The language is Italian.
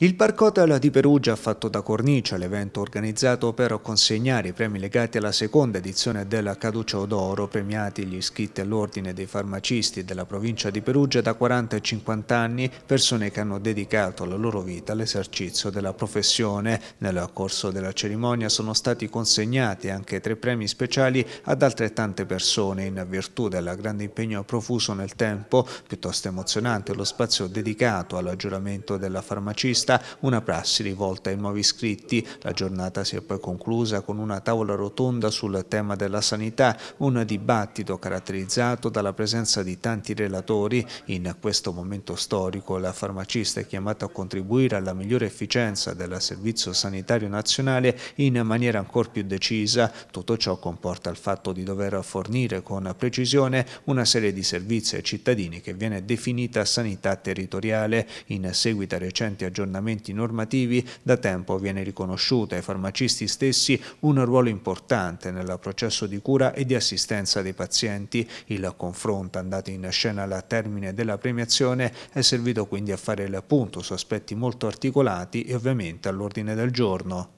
Il Park Hotel di Perugia ha fatto da cornice all'evento organizzato per consegnare i premi legati alla seconda edizione della Caduceo d'Oro, premiati gli iscritti all'Ordine dei Farmacisti della provincia di Perugia da 40 e 50 anni, persone che hanno dedicato la loro vita all'esercizio della professione. Nel corso della cerimonia sono stati consegnati anche tre premi speciali ad altrettante persone in virtù del grande impegno profuso nel tempo, piuttosto emozionante lo spazio dedicato all'aggiornamento della farmacista questa una prassi rivolta ai nuovi iscritti. La giornata si è poi conclusa con una tavola rotonda sul tema della sanità, un dibattito caratterizzato dalla presenza di tanti relatori. In questo momento storico la farmacista è chiamata a contribuire alla migliore efficienza del Servizio Sanitario Nazionale in maniera ancora più decisa. Tutto ciò comporta il fatto di dover fornire con precisione una serie di servizi ai cittadini che viene definita sanità territoriale. In seguito a recenti aggiornamenti aggiornamenti normativi, da tempo viene riconosciuta ai farmacisti stessi un ruolo importante nel processo di cura e di assistenza dei pazienti. Il confronto andato in scena al termine della premiazione è servito quindi a fare il punto su aspetti molto articolati e ovviamente all'ordine del giorno.